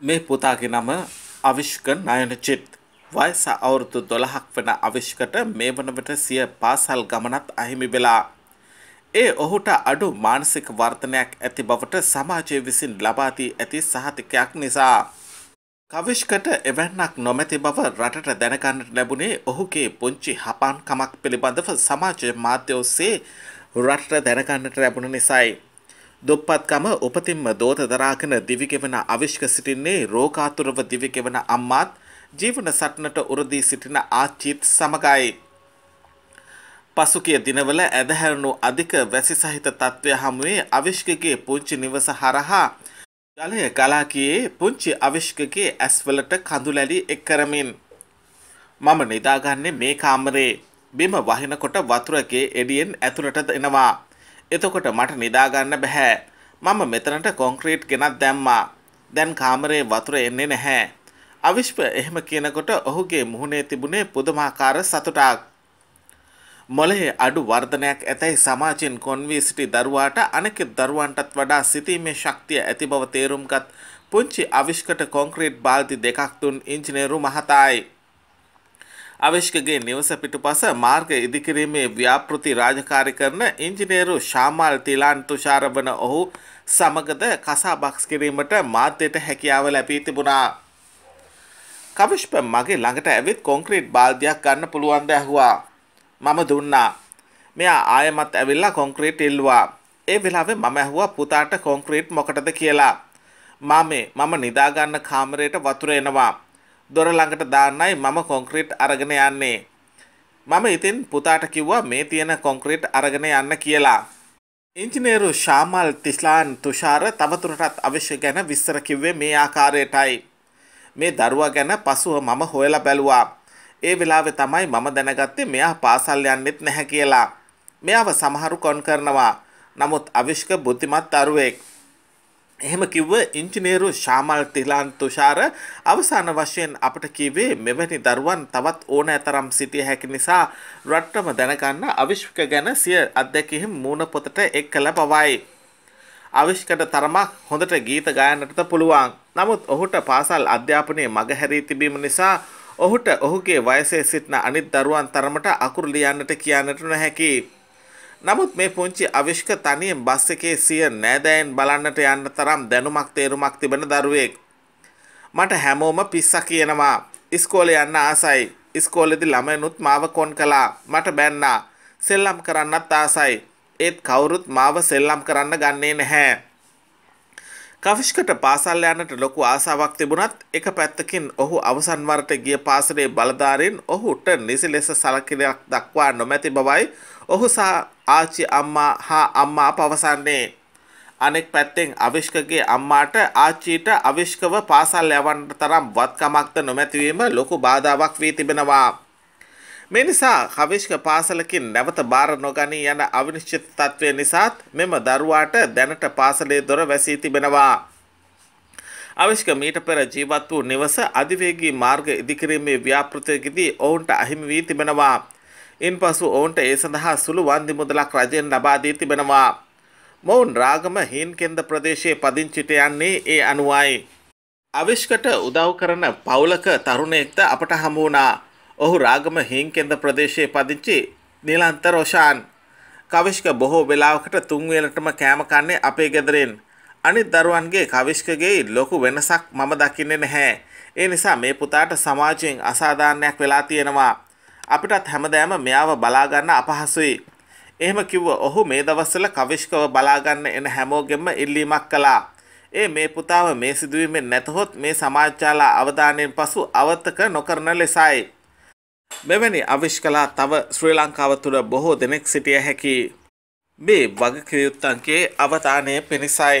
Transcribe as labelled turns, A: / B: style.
A: මේ පුතාගේ නම අවිශ්ක නයනචිත්. වයස අවුරුදු දොළහක් වන අවිශ්කට මේ වනවට සිය පාසල් ගමනත් අහිමි වෙලා. ඒ ඔහුට අඩු මානසික වර්තනයක් ඇති බවට සමාජය විසින් ලබාදී ඇති සහතිකයක් නිසා. කවිශ්කට එවැන්නක් නොමැති බව රටට දැනගන්නට ලැබුණේ ඔහුගේ පුංචි හපාන්කමක් පිළිබඳව සමාජ මාධ්‍ය ඔස්සේ රටට දැනගන්නට ලැබුණ නිසයි. දොප්පත්කම උපතින්ම දෝත දරාගෙන දිවිගෙවන අවිශ්ක සිටින්නේ රෝකාතුරව දිවිගෙවන අම්මාත් ජීවන සටනට උරදී සිටින ආච්චිත් සමගයි. පසුකිය දිනවල ඇදහැරණු අධික වැසි සහිත තත්ත්වය හමුවේ අවිශ්කගේ පුංචි නිවස හරහා ජලය ගලාකයේ පුංචි අවිශ්කගේ ඇස්වලට කඳුලැලි එක් කරමින්. මම නිදාගන්නේ මේ කාමරේ බිම වහිනකොට වතුරගේ එඩියෙන් ඇතුළට දෙනවා. එතකොට මට නිදාගන්න බැහැ. මම මෙතනට කොන්ක්‍රීට් කෙනත් දැම්මා. දැන් කාමරේ වතුර එන්නේ නැහැ. අවිශ්ප එහෙම කියනකොට ඔහුගේ මුහුණේ තිබුණේ පුදුමාකාර සතුටක්. මොලේ අඩු වර්ධනයක් ඇතැයි සමාජෙන් කොන්වී සිටි දරුවාට අනෙකෙ දරුවන්ටත් වඩා සිතීමේ ශක්තිය ඇති බව තේරුම්ගත් පුංචි අවිෂ්කට කොන්ක්‍රීට් බාල්ති දෙකක් තුන් ඉංජිනේරු මහතායි. අවේශ්කගේ නිවස පිටුපස මාර්ග ඉදිකිරීමේ ව්‍යාපෘති රාජකාරි කරන ඉංජිනේරු ශාමාල් තිලාන් තුෂාර වන ඔහු සමගද කසා බක්ස් කිරීමට මාධ්‍යයට හැකියාව ලැබී තිබුණා. කවිශ්ප මගේ ළඟට ඇවිත් කොන්ක්‍රීට් බාල්ධයක් ගන්න පුළුවන්ද ඇහුවා. මම දුන්නා. මෙයා ආයමත් ඇවිල්ලා කොන්ක්‍රීට් ඉල්වා. ඒ වෙලාවේ මම ඇහුවා පුතාට කොන්ක්‍රීට් මොකටද කියලා. මාමේ මම නිදාගන්න කාමරයට වතුර එනවා. දොර ළඟට දාන්නයි මම කොන්ක්‍රීට් අරගෙන යන්නේ. මම ඉතින් පුතාට කිව්වා මේ තියෙන කොන්ක්‍රීට් අරගෙන යන්න කියලා. ඉංජිනේරු ශාමල් තිස්ලාන් තුෂාර තවතුරටත් අවශ්‍ය ගැන විස්තර කිව්වේ මේ ආකාරයටයි. මේ දරුවා ගැන පසුව මම හොයලා බැලුවා. ඒ වෙලාවේ තමයි මම දැනගත්තේ මෙයා පාසල් යන්නෙත් නැහැ කියලා. මෙයාව සමහරු කොන් කරනවා. නමුත් අවිෂ්ක බුද්ධිමත් දරුවෙක්. එහෙම කිව්ව ඉංජිනේරු ශාමල් තිලාන් තුෂාර අවසාන වශයෙන් අපට කිවේ මෙවැනි දරුවන් තවත් ඕන ඇතරම් සිටිය හැකි නිසා රට්ටම දැනගන්න අවිශ්ක ගැන සිය අත්දැකිහිම් මූුණ පොතට එක් කළ පවයි. අවිශ්කට තරමක් හොඳට ගීත ගායනටත පුළුවන් නමුත් ඔහුට පාසල් අධ්‍යාපනය මගහැරී තිබීම නිසා ඔහුට ඔහුගේ වයසේ සිටින අනිත් දරුවන් තරමට අකුරු ලියන්නට කියන්නට නොහැකි. නමුත් මේ පුංචි අවිශ්ක තනියෙන් බස් එකේ සිය නෑදෑයන් බලන්නට යන්න තරම් දැනුමක් තේරුමක් තිබෙන දරුවෙක්. මට හැමෝම පිස්ස කියනවා. ඉස්කෝලේ යන්න ආසයි. ඉස්කෝලෙදි ළමයනුත් මාව කොන් කළා. මට බැන්නා. සෙල්ලම් කරන්නත් ආසයි. ඒත් කවුරුත් මාව සෙල්ලම් කරන්න ගන්නේ නැහැ. කවිෂ්කට පාසල් යන්නට ලොකු ආසාවක් තිබුණත් එක පැත්තකින් ඔහු අවසන් වරට ගිය පාසලේ බලධාරීන් ඔහුට නිසි ලෙස සලකිනයක් දක්වා නොමැති බවයි ඔහු සා ආච්චි අම්මා හා අම්මා පවසන්නේ. අනෙක් පැත්තෙන් අවිශ්කගේ අම්මාට ආච්චීට අවිශ්කව පාසල් යවන්ට තරම් වත්කමක්ද නොමැතිවීම ලොකු බාධාවක් වී තිබෙනවා. මෙනිසා කවිශ්ක පාසලකින් නැවත බාර නොගනී යන අවිනිශ්චිත තත්ත්වය නිසාත් මෙම දරුවාට දැනට පාසලේ දොර වැසී තිබෙනවා. අවිශ්ක මීට පෙර ජීවත් වූ නිවස අධිවේගී මාර්ග ඉදිකිරීමේ ව්‍යාපෘතයකිදී ඔවුන්ට අහිමි වී තිබෙනවා. ඉන් පසු ඔවුන්ට ඒ සඳහා සුළු වන්දි මුදලක් රජයෙන් ලබාදී තිබෙනවා. මොවුන් රාගම හීන්කෙන්ද ප්‍රදේශයේ පදිංචිට යන්නේ ඒ අනුවයි. අවිශ්කට උදව් කරන පවුලක තරුණයෙක්ද අපට හමුවනා ඔහු රාගම හීන්කෙන්ද ප්‍රදේශයේ පදිංචි නිලන්ත රෝෂාන්. කවිශ්ක බොහෝ වෙලාවකට තුන්වලටම කෑමකන්නේ අපේ ගෙදරෙන්. අනිත් දරුවන්ගේ කවිශ්කගේ ලොකු වෙනසක් මම දකින්නේ නැහැ. ඒ නිසා මේ පුතාට සමාජයෙන් අසාධාරණයක් වෙලා තියෙනවා. අපිටත් හැමදෑම මෙයාව බලාගන්න අපහසුයි. එහෙම කිව්ව ඔහු මේ දවස්සල කවිශ්කව බලාගන්න එන හැමෝගෙම ඉල්ලීමක් කළා. ඒ මේ පුතාව මේ සිදුවීමෙන් නැතහොත් මේ සමාජ්චාලා අවධානයෙන් පසු අවත්තක නොකරන ලෙසයි. මෙවැනි අවිශ්කලා තව ශ්‍රී ලංකාව තුළ බොහෝ දෙනෙක් සිටිය හැකි. මේ වගකයුත්තන්ගේ අවධානය පිණිසයි.